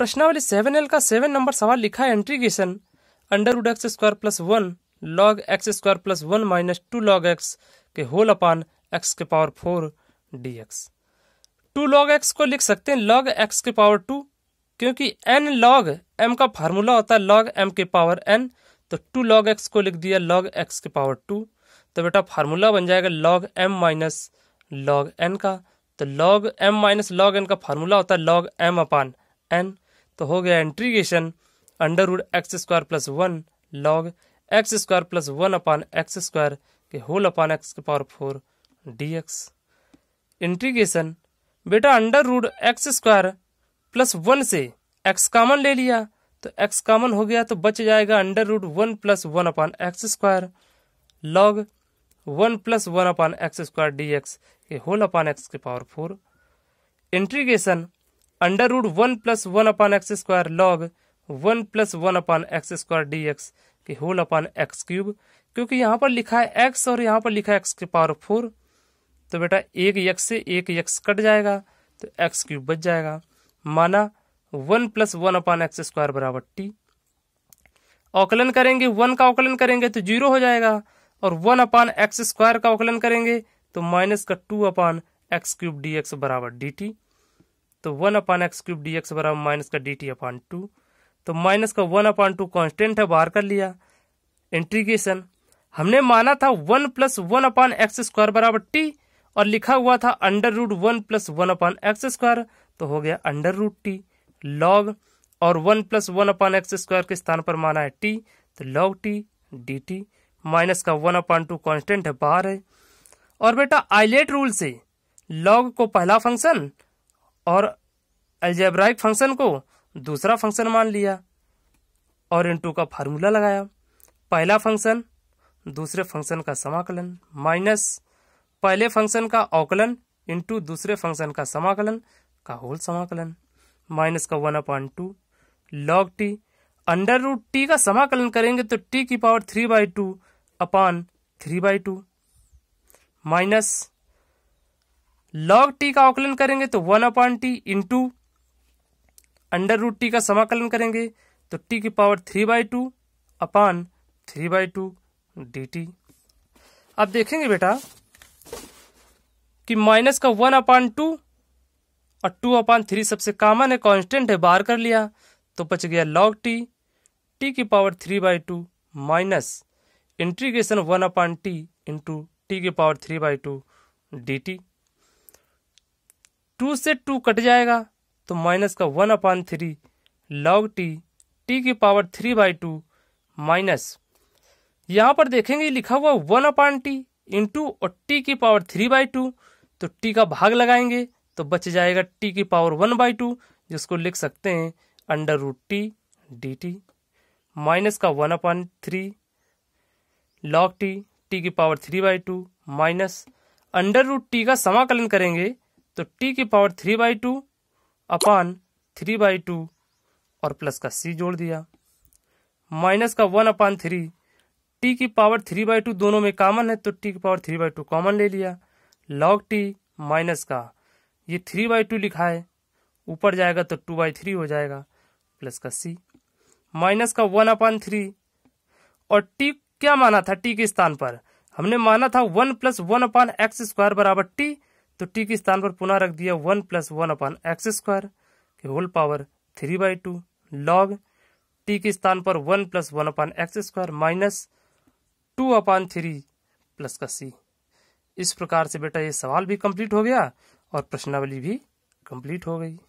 प्रश्नावली seven L का seven number सवाल लिखा है integration under root x square plus one log x square plus one minus two log x के whole upon x के power four d x two log x को लिख सकते हैं लॉग एक्स के पावर टू क्योंकि एन लॉग एम का formula होता है लॉग एम के पावर एन तो टू लॉग एक्स को लिख दिया लॉग एक्स के पावर टू तो बेटा फार्मूला बन जाएगा log m minus log n का तो log m minus log n का फार्मूला होता है लॉग एम अपान एन तो हो गया integration under root x square plus one log x square plus one upon x square के होल अपान एक्स के power four d x integration बेटा under root x square plus one से x common ले लिया तो x common हो गया तो बच जाएगा under root one plus one upon x square log one plus one upon x square d x के होल अपान एक्स के power four integration under root one plus one upon x square log one plus one upon x square d x के whole upon x cube क्योंकि यहां पर लिखा है x और यहां पर लिखा है एक्स के पावर फोर तो बेटा एक यक्स से एक यक्स कट जाएगा तो एक्स क्यूब बच जाएगा माना one plus one upon x square बराबर टी औकलन करेंगे वन का औकलन करेंगे तो जीरो हो जाएगा और वन अपान एक्स स्क्वायर का औकलन करेंगे तो माइनस का two upon x cube d x बराबर डी टी तो one upon x cube d x बराबर माइनस का डी टी अपान टू तो माइनस का वन अपान टू कॉन्स्टेंट है बाहर कर लिया इंट्रीगेशन हमने माना था one plus one upon x square बराबर टी और लिखा हुआ था under root one plus one upon x square तो हो गया अंडर रूट टी लॉग और one plus one upon x square के स्थान पर माना है टी तो log t d t minus का वन अपान टू कॉन्स्टेंट है बाहर है और बेटा आइलेट रूल से लॉग को पहला फंक्शन और एल्जेब्राइक फंक्शन को दूसरा फंक्शन मान लिया और इन टू का फार्मूला लगाया पहला फंक्शन दूसरे फंक्शन का समाकलन माइनस पहले फंक्शन का अवकलन इंटू दूसरे फंक्शन का समाकलन का होल समाकलन माइनस का one upon two log t under root t का समाकलन करेंगे तो टी की power three by two upon three by two minus log t का आकलन करेंगे तो one upon t into under root t का समाकलन करेंगे तो टी की power three by two upon three by two d t अब देखेंगे बेटा कि माइनस का वन अपान टू और टू अपान थ्री सबसे कॉमन है कांस्टेंट है बाहर कर लिया तो बच गया लॉग टी टी की power three by two minus integration one upon t into t की power three by two d t two से टू कट जाएगा तो माइनस का one upon three log t t की power three by two minus यहाँ पर देखेंगे लिखा हुआ वन अपान टी इंटू और टी की पावर थ्री बाई टू तो टी का भाग लगाएंगे तो बच जाएगा टी की पावर वन बाई टू जिसको लिख सकते हैं under root t d t minus का one upon three log t t की power three by two minus under root t का समाकलन करेंगे तो टी की power three by two upon three by two और प्लस का सी जोड़ दिया माइनस का वन अपान थ्री टी की पावर थ्री बाई टू दोनों में कॉमन है तो टी की power three by two common ले लिया लॉग टी माइनस का ये थ्री बाई टू लिखा है ऊपर जाएगा तो टू बाई थ्री हो जाएगा प्लस का सी माइनस का वन अपान थ्री और टी क्या माना था टी के स्थान पर हमने माना था one plus one upon x square बराबर टी तो टी के स्थान पर पुनः रख दिया one plus one upon x square के whole power three by two log t के स्थान पर one plus one upon x square minus two upon three plus का सी इस प्रकार से बेटा ये सवाल भी कंप्लीट हो गया और प्रश्नावली भी कंप्लीट हो गई